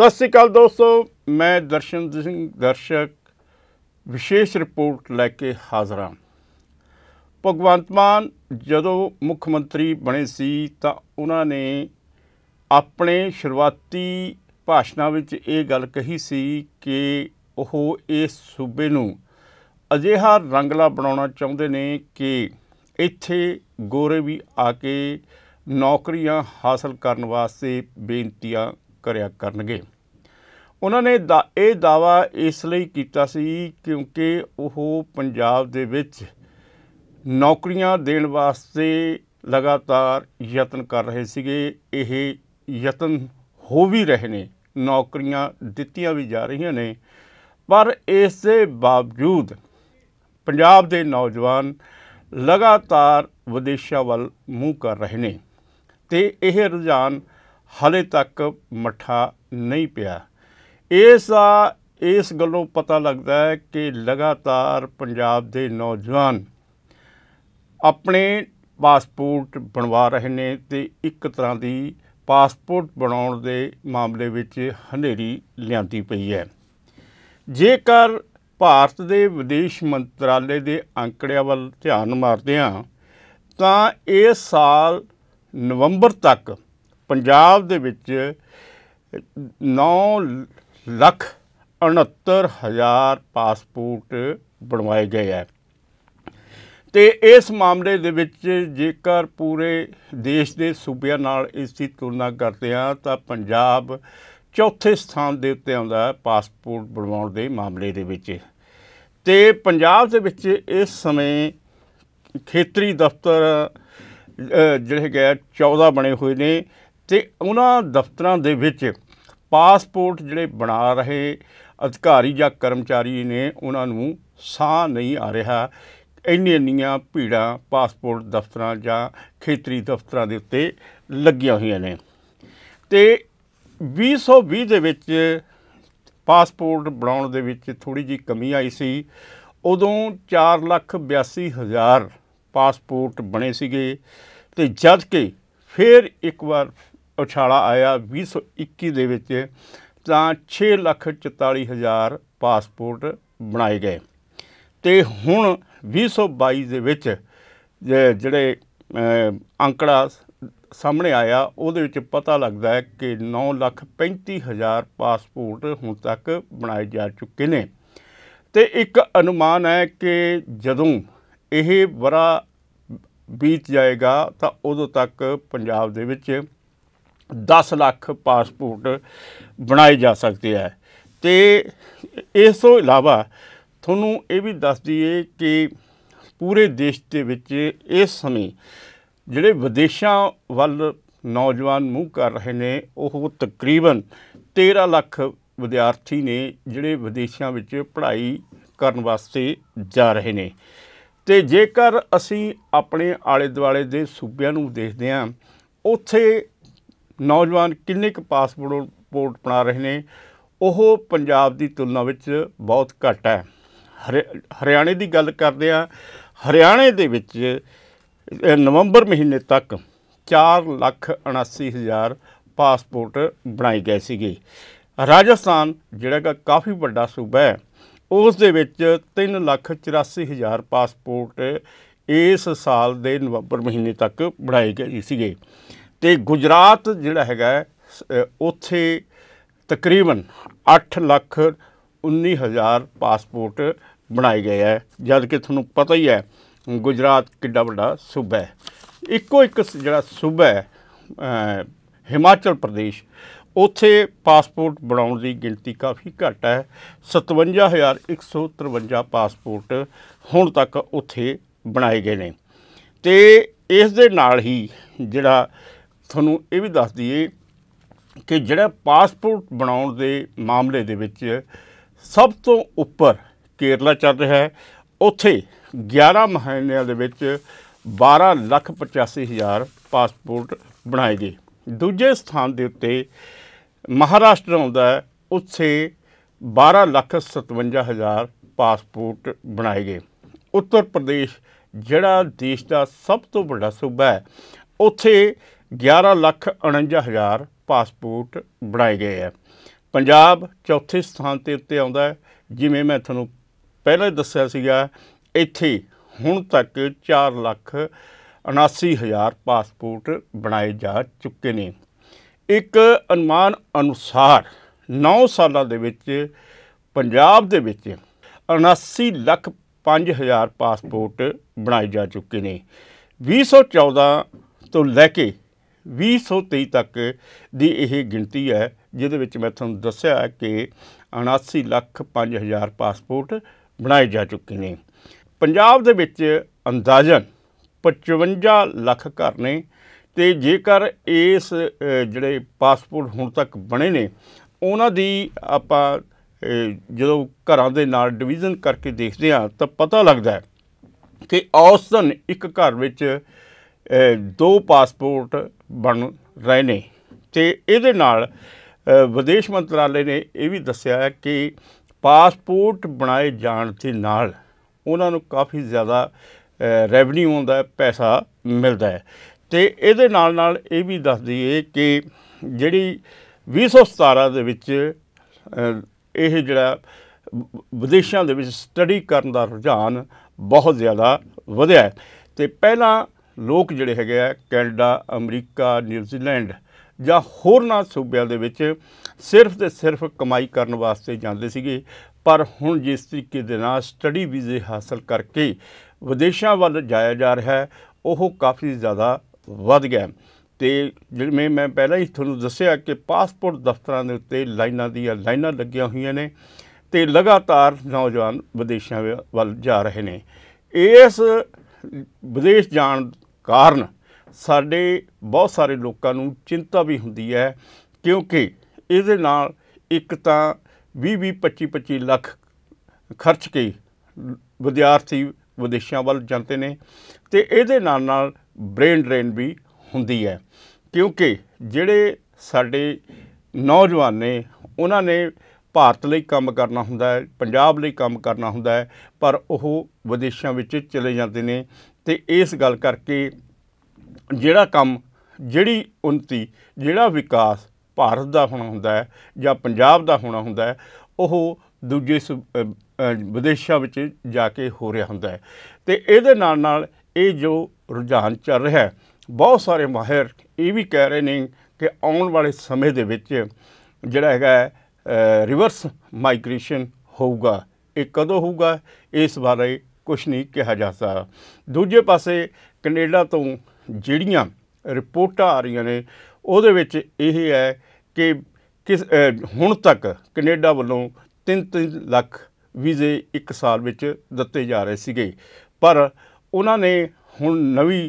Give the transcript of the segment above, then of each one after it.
ਸਤਿ ਸ੍ਰੀ ਅਕਾਲ ਦੋਸਤੋ ਮੈਂ ਦਰਸ਼ਨ ਸਿੰਘ ਦਰਸ਼ਕ ਵਿਸ਼ੇਸ਼ ਰਿਪੋਰਟ ਲੈ ਕੇ ਹਾਜ਼ਰ ਹਾਂ ਭਗਵੰਤ ਮਾਨ ਜਦੋਂ ਮੁੱਖ ਮੰਤਰੀ ਬਣੇ ਸੀ ਤਾਂ ਉਹਨਾਂ ਨੇ ਆਪਣੇ ਸ਼ੁਰੂਆਤੀ ਭਾਸ਼ਣਾਂ ਵਿੱਚ ਇਹ ਗੱਲ ਕਹੀ ਸੀ ਕਿ ਉਹ ਇਸ ਸੂਬੇ ਨੂੰ ਅਜਿਹਾ ਰੰਗਲਾ ਬਣਾਉਣਾ ਚਾਹੁੰਦੇ ਨੇ ਕਿ ਇੱਥੇ ਗੋਰੇ ਵੀ ਆ ਕੇ ਨੌਕਰੀਆਂ ਹਾਸਲ ਕਰਨ ਵਾਸਤੇ ਬੇਨਤੀਆਂ ਕਰਿਆ ਕਰਨਗੇ ਉਹਨਾਂ ਨੇ ਇਹ ਦਾਵਾ ਇਸ ਲਈ ਕੀਤਾ ਸੀ ਕਿਉਂਕਿ ਉਹ ਪੰਜਾਬ ਦੇ ਵਿੱਚ ਨੌਕਰੀਆਂ ਦੇਣ ਵਾਸਤੇ ਲਗਾਤਾਰ ਯਤਨ ਕਰ ਰਹੇ ਸੀਗੇ ਇਹ ਯਤਨ ਹੋ ਵੀ ਰਹੇ ਨੇ ਨੌਕਰੀਆਂ ਦਿੱਤੀਆਂ ਵੀ ਜਾ ਰਹੀਆਂ ਨੇ ਪਰ ਇਸ ਦੇ ਬਾਵਜੂਦ ਪੰਜਾਬ ਦੇ ਨੌਜਵਾਨ ਲਗਾਤਾਰ ਵਿਦੇਸ਼ਾਂ ਵੱਲ ਮੂੰਹ ਕਰ ਰਹੇ ਨੇ ਤੇ ਇਹ ਰੁਝਾਨ ਹਲੇ ਤੱਕ ਮੱਠਾ ਨਹੀਂ ਪਿਆ ਇਸ ਦਾ ਇਸ ਗੱਲੋਂ ਪਤਾ ਲੱਗਦਾ ਹੈ ਕਿ ਲਗਾਤਾਰ ਪੰਜਾਬ ਦੇ ਨੌਜਵਾਨ ਆਪਣੇ ਪਾਸਪੋਰਟ ਬਣਵਾ ਰਹੇ ਨੇ ਤੇ ਇੱਕ ਤਰ੍ਹਾਂ ਦੀ ਪਾਸਪੋਰਟ ਬਣਾਉਣ ਦੇ ਮਾਮਲੇ ਵਿੱਚ ਹਨੇਰੀ ਲਿਆਂਦੀ ਪਈ ਹੈ ਜੇਕਰ ਭਾਰਤ ਦੇ ਵਿਦੇਸ਼ ਮੰਤਰਾਲੇ ਦੇ ਅੰਕੜਿਆਂ ਵੱਲ ਧਿਆਨ ਮਾਰਦੇ ਹਾਂ ਤਾਂ ਇਸ ਸਾਲ ਨਵੰਬਰ ਤੱਕ ਪੰਜਾਬ ਦੇ ਵਿੱਚ 9 ਲੱਖ ਹਜ਼ਾਰ ਪਾਸਪੋਰਟ ਬਣਵਾਏ ਗਏ ਹੈ ਤੇ ਇਸ ਮਾਮਲੇ ਦੇ ਵਿੱਚ ਜੇਕਰ ਪੂਰੇ ਦੇਸ਼ ਦੇ ਸੂਬਿਆਂ ਨਾਲ ਇਸ ਦੀ ਤੁਲਨਾ ਕਰਦੇ ਆ ਤਾਂ ਪੰਜਾਬ ਚੌਥੇ ਸਥਾਨ ਦੇ ਉੱਤੇ ਆਉਂਦਾ ਹੈ ਪਾਸਪੋਰਟ ਬਣਵਾਉਣ ਦੇ ਮਾਮਲੇ ਦੇ ਵਿੱਚ ਤੇ ਪੰਜਾਬ ਦੇ ਵਿੱਚ ਇਸ ਸਮੇਂ ਖੇਤਰੀ ਦਫ਼ਤਰ ਜਿਹੜੇ ਗਏ 14 ਬਣੇ ਹੋਏ ਨੇ ਤੇ ਉਹਨਾਂ ਦਫ਼ਤਰਾਂ ਦੇ ਵਿੱਚ ਪਾਸਪੋਰਟ ਜਿਹੜੇ ਬਣਾ ਰਹੇ ਅਧਿਕਾਰੀ ਜਾਂ ਕਰਮਚਾਰੀ ਨੇ ਉਹਨਾਂ ਨੂੰ ਸਾਹ ਨਹੀਂ ਆ ਰਿਹਾ ਇੰਨੀਆਂ ਇੰਨੀਆਂ ਭੀੜਾਂ ਪਾਸਪੋਰਟ ਦਫ਼ਤਰਾਂ ਜਾਂ ਖੇਤਰੀ ਦਫ਼ਤਰਾਂ ਦੇ ਉੱਤੇ ਲੱਗੀਆਂ ਹੋਈਆਂ ਨੇ ਤੇ 2020 ਦੇ ਵਿੱਚ ਪਾਸਪੋਰਟ ਬਣਾਉਣ ਦੇ ਵਿੱਚ ਥੋੜੀ ਜੀ ਕਮੀ ਆਈ ਸੀ ਉਦੋਂ 482000 ਪਾਸਪੋਰਟ ਬਣੇ ਸੀਗੇ ਤੇ ਜਦ ਕਿ ਫਿਰ ਇੱਕ ਵਾਰ ਉਛਾਲਾ ਆਇਆ 2021 ਦੇ ਵਿੱਚ ਤਾਂ 6 ਲੱਖ 44 ਹਜ਼ਾਰ ਪਾਸਪੋਰਟ ਬਣਾਏ ਗਏ ਤੇ ਹੁਣ 2022 ਦੇ ਵਿੱਚ ਜਿਹੜੇ ਅੰਕੜਾ ਸਾਹਮਣੇ ਆਇਆ ਉਹਦੇ ਵਿੱਚ ਪਤਾ ਲੱਗਦਾ ਹੈ ਕਿ 9 ਲੱਖ 35 ਹਜ਼ਾਰ ਪਾਸਪੋਰਟ ਹੁਣ ਤੱਕ ਬਣਾਏ ਜਾ ਚੁੱਕੇ ਨੇ ਤੇ ਇੱਕ ਅਨੁਮਾਨ ਹੈ ਕਿ ਜਦੋਂ ਇਹ ਬਰਾ ਬੀਤ ਜਾਏਗਾ ਤਾਂ ਉਦੋਂ ਤੱਕ ਪੰਜਾਬ ਦੇ ਵਿੱਚ 10 ਲੱਖ ਪਾਸਪੋਰਟ ਬਣਾਏ ਜਾ ਸਕਦੇ ਆ ਤੇ ਇਸ ਤੋਂ ਇਲਾਵਾ ਤੁਹਾਨੂੰ ਇਹ ਵੀ ਦੱਸ ਦਈਏ ਕਿ ਪੂਰੇ ਦੇਸ਼ ਦੇ ਵਿੱਚ ਇਸ ਸਮੇਂ ਜਿਹੜੇ ਵਿਦੇਸ਼ਾਂ ਵੱਲ ਨੌਜਵਾਨ ਮੂੰਹ ਕਰ ਰਹੇ ਨੇ ਉਹ ਤਕਰੀਬਨ 13 ਲੱਖ ਵਿਦਿਆਰਥੀ ਨੇ ਜਿਹੜੇ ਵਿਦੇਸ਼ਾਂ ਵਿੱਚ ਪੜ੍ਹਾਈ ਕਰਨ ਵਾਸਤੇ ਜਾ ਰਹੇ ਨੇ ਤੇ ਜੇਕਰ ਅਸੀਂ ਆਪਣੇ ਆਲੇ ਦੁਆਲੇ ਦੇ ਸੂਬਿਆਂ ਨੂੰ ਦੇਖਦੇ ਹਾਂ ਉੱਥੇ ਨੌਜਵਾਨ ਕਿੰਨੇ ਕੁ ਪਾਸਪੋਰਟ ਬਣਾ ਰਹੇ ਨੇ ਉਹ ਪੰਜਾਬ ਦੀ ਤੁਲਨਾ ਵਿੱਚ ਬਹੁਤ ਘੱਟ ਹੈ ਹਰਿਆਣੇ ਦੀ ਗੱਲ ਕਰਦੇ ਆ ਹਰਿਆਣੇ ਦੇ ਵਿੱਚ ਨਵੰਬਰ ਮਹੀਨੇ ਤੱਕ 4 ਲੱਖ 79 ਹਜ਼ਾਰ ਪਾਸਪੋਰਟ ਬਣਾਏ ਗਏ ਸੀਗੇ ਰਾਜਸਥਾਨ ਜਿਹੜਾ ਕਿ ਕਾਫੀ ਵੱਡਾ ਸੂਬਾ ਹੈ ਉਸ ਦੇ ਵਿੱਚ 3 ਲੱਖ 84 ਹਜ਼ਾਰ ਪਾਸਪੋਰਟ ਇਸ ਸਾਲ ਦੇ ਨਵੰਬਰ ਮਹੀਨੇ ਤੱਕ ਬਣਾਏ ਗਏ ਸੀਗੇ ਤੇ ਗੁਜਰਾਤ ਜਿਹੜਾ ਹੈਗਾ ਉੱਥੇ ਤਕਰੀਬਨ 8 ਲੱਖ 19 ਹਜ਼ਾਰ ਪਾਸਪੋਰਟ ਬਣਾਏ ਗਏ ਹੈ ਜਦ ਕਿ ਤੁਹਾਨੂੰ ਪਤਾ ਹੀ ਹੈ ਗੁਜਰਾਤ ਕਿੱਡਾ ਵੱਡਾ ਸੂਬਾ ਹੈ ਇੱਕੋ ਇੱਕ ਜਿਹੜਾ ਸੂਬਾ ਹੈ ਹਿਮਾਚਲ ਪ੍ਰਦੇਸ਼ ਉੱਥੇ ਪਾਸਪੋਰਟ ਬਣਾਉਣ ਦੀ ਗਿਣਤੀ ਕਾਫੀ ਘੱਟ ਹੈ 57153 ਪਾਸਪੋਰਟ ਹੁਣ ਤੱਕ ਉੱਥੇ ਬਣਾਏ ਗਏ ਨੇ ਤੇ ਇਸ ਦੇ ਨਾਲ ਹੀ ਜਿਹੜਾ ਤੁਹਾਨੂੰ ਇਹ ਵੀ ਦੱਸ ਦਈਏ ਕਿ ਜਿਹੜਾ ਪਾਸਪੋਰਟ ਬਣਾਉਣ ਦੇ ਮਾਮਲੇ ਦੇ ਵਿੱਚ ਸਭ ਤੋਂ ਉੱਪਰ ਕੇਰਲਾ ਚੱਲ ਰਿਹਾ ਹੈ ਉੱਥੇ 11 ਮਹੀਨਿਆਂ ਦੇ ਵਿੱਚ 12 ਲੱਖ 85 ਹਜ਼ਾਰ ਪਾਸਪੋਰਟ ਬਣਾਏ ਗਏ ਦੂਜੇ ਸਥਾਨ ਦੇ ਉੱਤੇ ਮਹਾਰਾਸ਼ਟਰ ਆਉਂਦਾ ਹੈ ਉੱਥੇ 12 ਲੱਖ 57 ਹਜ਼ਾਰ ਪਾਸਪੋਰਟ ਬਣਾਏ ਗਏ ਉੱਤਰ ਪ੍ਰਦੇਸ਼ ਜਿਹੜਾ ਦੇਸ਼ ਦਾ ਸਭ ਤੋਂ ਵੱਡਾ ਸੂਬਾ ਹੈ ਉੱਥੇ 11 ਲੱਖ 49 ਹਜ਼ਾਰ ਪਾਸਪੋਰਟ ਬਣਾਏ ਗਏ ਆ ਪੰਜਾਬ ਚੌਥੇ ਸਥਾਨ ਤੇ ਉੱਤੇ ਆਉਂਦਾ ਹੈ ਜਿਵੇਂ ਮੈਂ ਤੁਹਾਨੂੰ ਪਹਿਲਾਂ ਦੱਸਿਆ ਸੀਗਾ ਇੱਥੇ ਹੁਣ ਤੱਕ 4 ਲੱਖ 79 ਹਜ਼ਾਰ ਪਾਸਪੋਰਟ ਬਣਾਏ ਜਾ ਚੁੱਕੇ ਨੇ ਇੱਕ ਅਨੁਮਾਨ ਅਨੁਸਾਰ 9 ਸਾਲਾਂ ਦੇ ਵਿੱਚ ਪੰਜਾਬ ਦੇ ਵਿੱਚ 79 ਲੱਖ 5000 ਪਾਸਪੋਰਟ ਬਣਾਏ ਜਾ ਚੁੱਕੇ ਨੇ 2014 ਤੋਂ ਲੈ ਕੇ 2023 ਤੱਕ ਦੀ ਇਹ ਗਿਣਤੀ ਹੈ ਜਿਹਦੇ ਵਿੱਚ ਮੈਂ ਤੁਹਾਨੂੰ ਦੱਸਿਆ ਕਿ 79 ਲੱਖ 5000 ਪਾਸਪੋਰਟ ਬਣਾਏ ਜਾ ਚੁੱਕੇ ਨੇ ਪੰਜਾਬ ਦੇ ਵਿੱਚ ਅੰਦਾਜ਼ਨ 55 ਲੱਖ ਘਰ ਨੇ ਤੇ ਜੇਕਰ ਇਸ ਜਿਹੜੇ ਪਾਸਪੋਰਟ ਹੁਣ ਤੱਕ ਬਣੇ ਨੇ ਉਹਨਾਂ ਦੀ ਆਪਾਂ ਜਦੋਂ ਘਰਾਂ ਦੇ ਨਾਲ ਡਿਵੀਜ਼ਨ ਕਰਕੇ ਦੇਖਦੇ ਹਾਂ ਤਾਂ ਪਤਾ ਲੱਗਦਾ ਹੈ ਕਿ ਔਸਤਨ ਇੱਕ ਘਰ ਵਿੱਚ ਦੋ ਪਾਸਪੋਰਟ ਬਣ ਰਹੇ ਨੇ ਤੇ ਇਹਦੇ ਨਾਲ ਵਿਦੇਸ਼ ਮੰਤਰਾਲੇ ਨੇ ਇਹ ਵੀ ਦੱਸਿਆ ਹੈ ਕਿ ਪਾਸਪੋਰਟ ਬਣਾਏ ਜਾਣ ਦੇ ਨਾਲ ਉਹਨਾਂ ਨੂੰ ਕਾਫੀ ਜ਼ਿਆਦਾ ਰੈਵਨਿਊ ਆਉਂਦਾ ਪੈਸਾ ਮਿਲਦਾ ਹੈ ਤੇ ਇਹਦੇ ਨਾਲ ਨਾਲ ਇਹ ਵੀ ਦੱਸ ਦਈਏ ਕਿ ਜਿਹੜੀ 2017 ਦੇ ਵਿੱਚ ਇਹ ਜਿਹੜਾ ਵਿਦੇਸ਼ਾਂ ਦੇ ਵਿੱਚ ਸਟੱਡੀ ਕਰਨ ਦਾ ਰੁਝਾਨ ਬਹੁਤ ਜ਼ਿਆਦਾ ਵਧਿਆ ਹੈ ਤੇ ਪਹਿਲਾਂ ਲੋਕ ਜਿਹੜੇ ਹੈਗੇ ਆ ਕੈਨੇਡਾ ਅਮਰੀਕਾ ਨਿਊਜ਼ੀਲੈਂਡ ਜਾਂ ਹੋਰ ਨਾ ਸੂਬਿਆਂ ਦੇ ਵਿੱਚ ਸਿਰਫ ਤੇ ਸਿਰਫ ਕਮਾਈ ਕਰਨ ਵਾਸਤੇ ਜਾਂਦੇ ਸੀਗੇ ਪਰ ਹੁਣ ਜਿਸ ਤਰੀਕੇ ਦੇ ਨਾਲ ਸਟੱਡੀ ਵੀਜ਼ੇ ਹਾਸਲ ਕਰਕੇ ਵਿਦੇਸ਼ਾਂ ਵੱਲ ਜਾਇਆ ਜਾ ਰਿਹਾ ਹੈ ਉਹ ਕਾਫੀ ਜ਼ਿਆਦਾ ਵੱਧ ਗਿਆ ਤੇ ਜਿਵੇਂ ਮੈਂ ਪਹਿਲਾਂ ਹੀ ਤੁਹਾਨੂੰ ਦੱਸਿਆ ਕਿ ਪਾਸਪੋਰਟ ਦਫ਼ਤਰਾਂ ਦੇ ਉੱਤੇ ਲਾਈਨਾਂ ਦੀਆਂ ਲਾਈਨਾਂ ਲੱਗੀਆਂ ਹੋਈਆਂ ਨੇ ਤੇ ਲਗਾਤਾਰ ਨੌਜਵਾਨ ਵਿਦੇਸ਼ਾਂ ਵੱਲ ਜਾ ਰਹੇ ਨੇ ਇਸ ਵਿਦੇਸ਼ ਜਾਣ ਕਾਰਨ ਸਾਡੇ ਬਹੁਤ ਸਾਰੇ ਲੋਕਾਂ ਨੂੰ ਚਿੰਤਾ ਵੀ ਹੁੰਦੀ ਹੈ ਕਿਉਂਕਿ ਇਹਦੇ ਨਾਲ ਇੱਕ ਤਾਂ 20 20 25 25 ਲੱਖ ਖਰਚ ਕੇ ਵਿਦਿਆਰਥੀ ਵਿਦੇਸ਼ਾਂ ਵੱਲ ਜਾਂਦੇ ਨੇ ਤੇ ਇਹਦੇ ਨਾਲ ਨਾਲ ਬ੍ਰੇਨ ਡਰੇਨ ਵੀ ਹੁੰਦੀ ਹੈ ਕਿਉਂਕਿ ਜਿਹੜੇ ਸਾਡੇ ਨੌਜਵਾਨ ਨੇ ਉਹਨਾਂ ਨੇ ਭਾਰਤ ਲਈ ਕੰਮ ਕਰਨਾ ਹੁੰਦਾ ਹੈ ਪੰਜਾਬ ਲਈ ਕੰਮ ਕਰਨਾ ਹੁੰਦਾ ਹੈ ਪਰ ਉਹ ਵਿਦੇਸ਼ਾਂ ਵਿੱਚ ਚਲੇ ਜਾਂਦੇ ਨੇ ਤੇ ਇਸ ਗੱਲ ਕਰਕੇ ਜਿਹੜਾ ਕੰਮ ਜਿਹੜੀ ਉਨਤੀ ਜਿਹੜਾ ਵਿਕਾਸ ਭਾਰਤ ਦਾ ਹੋਣਾ ਹੁੰਦਾ ਹੈ ਜਾਂ ਪੰਜਾਬ ਦਾ ਹੋਣਾ ਹੁੰਦਾ ਹੈ ਉਹ ਦੂਜੇ ਵਿਦੇਸ਼ਾਂ ਵਿੱਚ ਜਾ ਕੇ ਹੋ ਰਿਹਾ ਹੁੰਦਾ ਹੈ ਤੇ ਇਹਦੇ ਨਾਲ ਨਾਲ ਇਹ ਜੋ ਰੁਝਾਨ ਚੱਲ ਰਿਹਾ ਹੈ ਬਹੁਤ ਸਾਰੇ ਮਾਹਿਰ ਇਹ ਵੀ ਕਹਿ ਰਹੇ ਨੇ ਕਿ ਆਉਣ ਵਾਲੇ ਸਮੇਂ ਦੇ ਵਿੱਚ ਜਿਹੜਾ ਹੈਗਾ ਰਿਵਰਸ ਮਾਈਗ੍ਰੇਸ਼ਨ ਹੋਊਗਾ ਇਹ ਕਦੋਂ ਹੋਊਗਾ ਇਸ ਬਾਰੇ ਕੁਝ ਨਹੀਂ ਕਿਹਾ ਜਾ ਸਕਦਾ ਦੂਜੇ ਪਾਸੇ ਕੈਨੇਡਾ ਤੋਂ ਜਿਹੜੀਆਂ ਰਿਪੋਰਟਾਂ ਆ ਰਹੀਆਂ ਨੇ ਉਹਦੇ ਵਿੱਚ ਇਹ ਹੈ ਕਿ ਕਿਸ ਹੁਣ ਤੱਕ ਕੈਨੇਡਾ ਵੱਲੋਂ 3-3 ਲੱਖ ਵੀਜ਼ੇ ਇੱਕ ਸਾਲ ਵਿੱਚ ਦਿੱਤੇ ਜਾ ਰਹੇ ਸੀਗੇ ਪਰ ਉਹਨਾਂ ਨੇ ਹੁਣ ਨਵੀਂ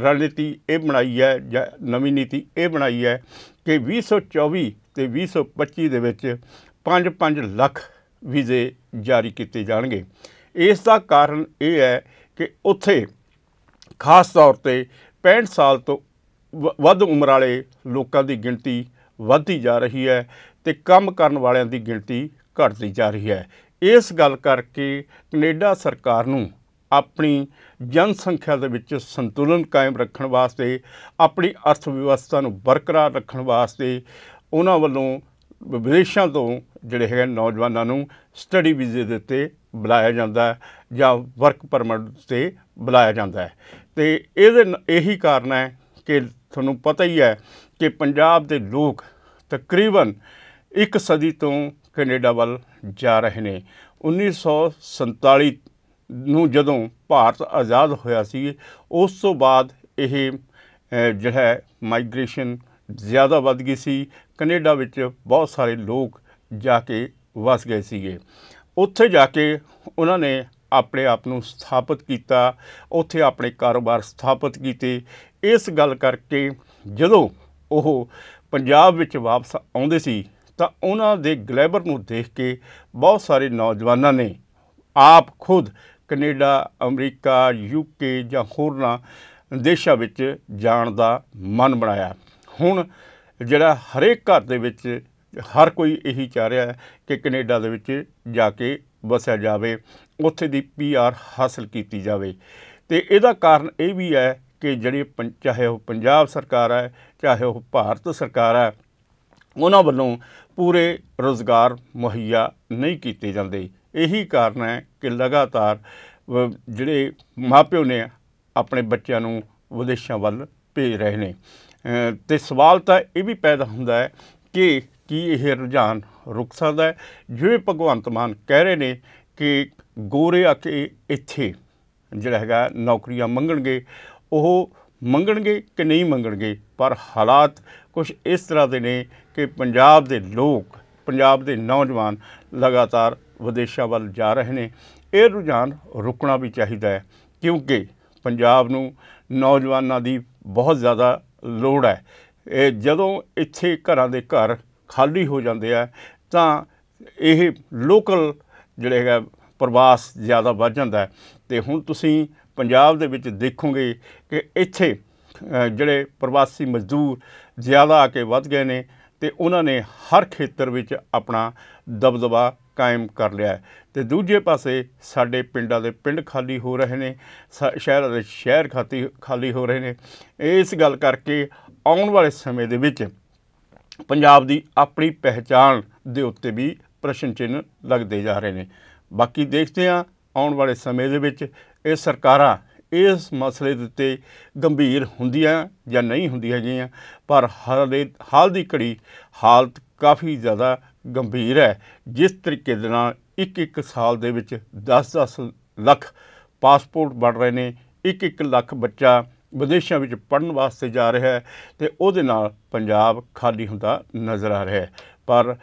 ਰਣਨੀਤੀ ਇਹ ਬਣਾਈ ਹੈ ਜਾਂ ਨਵੀਂ ਨੀਤੀ ਇਹ ਬਣਾਈ ਹੈ ਕਿ 2024 ਤੇ 2025 ਦੇ ਵਿੱਚ 5-5 ਲੱਖ ਵੀਜ਼ੇ ਜਾਰੀ ਕੀਤੇ ਜਾਣਗੇ ਇਸ ਦਾ ਕਾਰਨ ਇਹ ਹੈ ਕਿ ਉੱਥੇ ਖਾਸ ਤੌਰ ਤੇ 65 ਸਾਲ ਤੋਂ ਵੱਧ ਉਮਰ ਵਾਲੇ ਲੋਕਾਂ ਦੀ ਗਿਣਤੀ ਵਧਦੀ ਜਾ ਰਹੀ ਹੈ ਤੇ ਕੰਮ ਕਰਨ ਵਾਲਿਆਂ ਦੀ ਗਿਣਤੀ ਘਟਦੀ ਜਾ ਰਹੀ ਹੈ ਇਸ ਗੱਲ ਕਰਕੇ ਕੈਨੇਡਾ ਸਰਕਾਰ ਨੂੰ ਆਪਣੀ ਜਨਸੰਖਿਆ ਦੇ ਵਿੱਚ ਸੰਤੁਲਨ ਕਾਇਮ ਰੱਖਣ ਵਾਸਤੇ ਆਪਣੀ ਅਰਥ ਵਿਵਸਥਾ ਨੂੰ ਬਰਕਰਾਰ ਰੱਖਣ ਵਾਸਤੇ ਉਹਨਾਂ ਵੱਲੋਂ ਵਿਦੇਸ਼ਾਂ ਤੋਂ ਜਿਹੜੇ ਹੈਗੇ ਨੌਜਵਾਨਾਂ ਨੂੰ ਸਟੱਡੀ ਵੀਜ਼ੇ ਦੇ ਉੱਤੇ ਬੁਲਾਇਆ ਜਾਂਦਾ ਹੈ ਜਾਂ ਵਰਕ ਪਰਮਿਟ ਤੇ ਬੁਲਾਇਆ ਜਾਂਦਾ ਹੈ ਤੇ ਇਹਦੇ ਇਹੀ ਕਾਰਨ ਹੈ ਕਿ ਤੁਹਾਨੂੰ ਪਤਾ ਹੀ ਹੈ ਕਿ ਪੰਜਾਬ ਦੇ ਲੋਕ ਤਕਰੀਬਨ ਇੱਕ ਸਦੀ ਤੋਂ ਕੈਨੇਡਾ ਵੱਲ ਜਾ ਰਹੇ ਨੇ 1947 ਨੂੰ ਜਦੋਂ ਭਾਰਤ ਆਜ਼ਾਦ ਹੋਇਆ ਸੀ ਉਸ ਤੋਂ ਬਾਅਦ ਇਹ ਜਿਹੜਾ ਮਾਈਗ੍ਰੇਸ਼ਨ ਜ਼ਿਆਦਾ ਵੱਧ ਗਈ ਸੀ ਕੈਨੇਡਾ ਵਿੱਚ ਬਹੁਤ ਸਾਰੇ ਲੋਕ ਜਾ ਕੇ ਵਸ ਗਏ ਸੀਗੇ ਉੱਥੇ ਜਾ ਕੇ ਉਹਨਾਂ ਨੇ ਆਪਣੇ ਆਪ ਨੂੰ ਸਥਾਪਿਤ ਕੀਤਾ ਉੱਥੇ ਆਪਣੇ ਕਾਰੋਬਾਰ ਸਥਾਪਿਤ ਕੀਤੇ ਇਸ ਗੱਲ ਕਰਕੇ ਜਦੋਂ ਉਹ ਪੰਜਾਬ ਵਿੱਚ ਵਾਪਸ ਆਉਂਦੇ ਸੀ ਤਾਂ ਉਹਨਾਂ ਦੇ ਗਲੇਬਰ ਨੂੰ ਦੇਖ ਕੇ ਬਹੁਤ ਸਾਰੇ ਨੌਜਵਾਨਾਂ ਨੇ ਆਪ ਖੁਦ ਕੈਨੇਡਾ ਅਮਰੀਕਾ ਯੂਕੇ ਜਾਂ ਹੋਰਨਾਂ ਦੇਸ਼ਾਂ ਵਿੱਚ ਜਾਣ ਦਾ ਮਨ ਬਣਾਇਆ ਹੁਣ ਜਿਹੜਾ ਹਰੇਕ ਘਰ ਦੇ ਵਿੱਚ ਹਰ ਕੋਈ ਇਹੀ ਚਾਹ ਰਿਹਾ ਹੈ ਕਿ ਕੈਨੇਡਾ ਦੇ ਵਿੱਚ ਜਾ ਕੇ ਵਸਿਆ ਜਾਵੇ ਉੱਥੇ ਦੀ ਪੀਆਰ ਹਾਸਲ ਕੀਤੀ ਜਾਵੇ ਤੇ ਇਹਦਾ ਕਾਰਨ ਇਹ ਵੀ ਹੈ ਕਿ ਜਿਹੜੇ ਚਾਹੇ ਉਹ ਪੰਜਾਬ ਸਰਕਾਰ ਹੈ ਚਾਹੇ ਉਹ ਭਾਰਤ ਸਰਕਾਰ ਹੈ ਉਹਨਾਂ ਵੱਲੋਂ ਪੂਰੇ ਰੋਜ਼ਗਾਰ ਮੁਹੱਈਆ ਨਹੀਂ ਕੀਤੇ ਜਾਂਦੇ ਇਹੀ ਕਾਰਨ ਹੈ ਕਿ ਲਗਾਤਾਰ ਜਿਹੜੇ ਮਾਪਿਓ ਨੇ ਆਪਣੇ ਬੱਚਿਆਂ ਨੂੰ ਵਿਦੇਸ਼ਾਂ ਵੱਲ ਭੇਜ ਰਹੇ ਨੇ ਤੇ ਸਵਾਲ ਤਾਂ ਇਹ ਵੀ ਪੈਦਾ ਹੁੰਦਾ ਹੈ ਕਿ ਕੀ ਇਹ ਰੁਝਾਨ ਰੁਕ ਸਕਦਾ ਹੈ ਜਿਵੇਂ ਭਗਵੰਤ ਮਾਨ ਕਹਿ ਰਹੇ ਨੇ ਕਿ ਗੋਰੇ ਆ ਕੇ ਇੱਥੇ ਜਿਹੜਾ ਹੈਗਾ ਨੌਕਰੀਆਂ ਮੰਗਣਗੇ ਉਹ ਮੰਗਣਗੇ ਕਿ ਨਹੀਂ ਮੰਗਣਗੇ ਪਰ ਹਾਲਾਤ ਕੁਝ ਇਸ ਤਰ੍ਹਾਂ ਦੇ ਨੇ ਕਿ ਪੰਜਾਬ ਦੇ ਲੋਕ ਪੰਜਾਬ ਦੇ ਨੌਜਵਾਨ ਲਗਾਤਾਰ ਵਿਦੇਸ਼ਾਂ ਵੱਲ ਜਾ ਰਹੇ ਨੇ ਇਹ ਰੁਝਾਨ ਰੁਕਣਾ ਵੀ ਚਾਹੀਦਾ ਹੈ ਕਿਉਂਕਿ ਪੰਜਾਬ ਨੂੰ ਨੌਜਵਾਨਾਂ ਦੀ ਬਹੁਤ ਜ਼ਿਆਦਾ ਲੋੜ ਹੈ ਇਹ ਜਦੋਂ ਇੱਥੇ ਘਰਾਂ ਦੇ ਘਰ ਖਾਲੀ ਹੋ ਜਾਂਦੇ ਆ ਤਾਂ ਇਹ ਲੋਕਲ ਜਿਹੜੇ ਹੈਗਾ ਪ੍ਰਵਾਸ ਜ਼ਿਆਦਾ ਵੱਧ ਜਾਂਦਾ ਤੇ ਹੁਣ ਤੁਸੀਂ ਪੰਜਾਬ ਦੇ ਵਿੱਚ ਦੇਖੋਗੇ ਕਿ ਇੱਥੇ ਜਿਹੜੇ ਪ੍ਰਵਾਸੀ ਮਜ਼ਦੂਰ ਜ਼ਿਆਦਾ ਆ ਕੇ ਵੱਧ ਗਏ ਨੇ ਤੇ ਉਹਨਾਂ ਨੇ ਹਰ ਖੇਤਰ ਵਿੱਚ ਆਪਣਾ ਦਬਦਬਾ ਕਾਇਮ ਕਰ ਲਿਆ ਹੈ ਤੇ ਦੂਜੇ ਪਾਸੇ ਸਾਡੇ ਪਿੰਡਾਂ ਦੇ ਪਿੰਡ ਖਾਲੀ ਹੋ ਰਹੇ ਨੇ ਸ਼ਹਿਰਾਂ ਦੇ ਸ਼ਹਿਰ ਖਾਤੀ ਖਾਲੀ ਹੋ ਰਹੇ ਨੇ ਇਸ ਗੱਲ ਕਰਕੇ ਆਉਣ ਵਾਲੇ ਸਮੇਂ ਦੇ ਵਿੱਚ ਪੰਜਾਬ ਦੀ ਆਪਣੀ ਪਹਿਚਾਣ ਦੇ ਉੱਤੇ ਵੀ ਪ੍ਰਸ਼ਨ ਚਿੰਨ ਲੱਗਦੇ ਜਾ ਰਹੇ ਨੇ ਬਾਕੀ ਦੇਖਦੇ ਆ ਆਉਣ ਵਾਲੇ ਸਮੇਂ ਦੇ ਵਿੱਚ ਇਹ ਸਰਕਾਰਾਂ ਇਸ ਮਸਲੇ ਦੇ ਉੱਤੇ ਗੰਭੀਰ ਹੁੰਦੀਆਂ ਜਾਂ ਨਹੀਂ ਹੁੰਦੀਆਂ ਜੀਆਂ ਪਰ ਹਾਲੇ ਹਾਲ ਦੀ ਘੜੀ ਹਾਲਤ ਕਾਫੀ ਜ਼ਿਆਦਾ ਗੰਭੀਰ ਹੈ ਜਿਸ ਤਰੀਕੇ ਦੇ ਨਾਲ ਇੱਕ ਇੱਕ ਸਾਲ ਦੇ ਵਿੱਚ 10-10 ਲੱਖ ਪਾਸਪੋਰਟ ਬਣ ਰਹੇ ਨੇ ਇੱਕ ਇੱਕ ਲੱਖ ਬੱਚਾ ਵਿਦੇਸ਼ਾਂ ਵਿੱਚ ਪੜਨ ਵਾਸਤੇ ਜਾ ਰਿਹਾ ਹੈ ਤੇ ਉਹਦੇ ਨਾਲ ਪੰਜਾਬ ਖਾਲੀ ਹੁੰਦਾ ਨਜ਼ਰ ਆ ਰਿਹਾ ਹੈ ਪਰ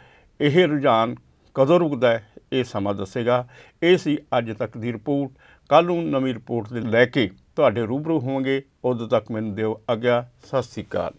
ਇਹ ਰੁਝਾਨ ਕਦੋਂ ਰੁਕਦਾ ਹੈ ਇਹ ਸਮਾਂ ਦੱਸੇਗਾ ਇਹ ਸੀ ਅੱਜ ਤੱਕ ਦੀ ਰਿਪੋਰਟ ਕੱਲ ਨੂੰ ਨਵੀਂ ਰਿਪੋਰਟ ਦੇ ਲੈ ਕੇ ਤੁਹਾਡੇ ਰੂਬਰੂ ਹੋਵਾਂਗੇ ਉਦੋਂ ਤੱਕ ਮੈਨੂੰ ਦਿਓ ਅਗਿਆ ਸਤਿ ਸ੍ਰੀ ਅਕਾਲ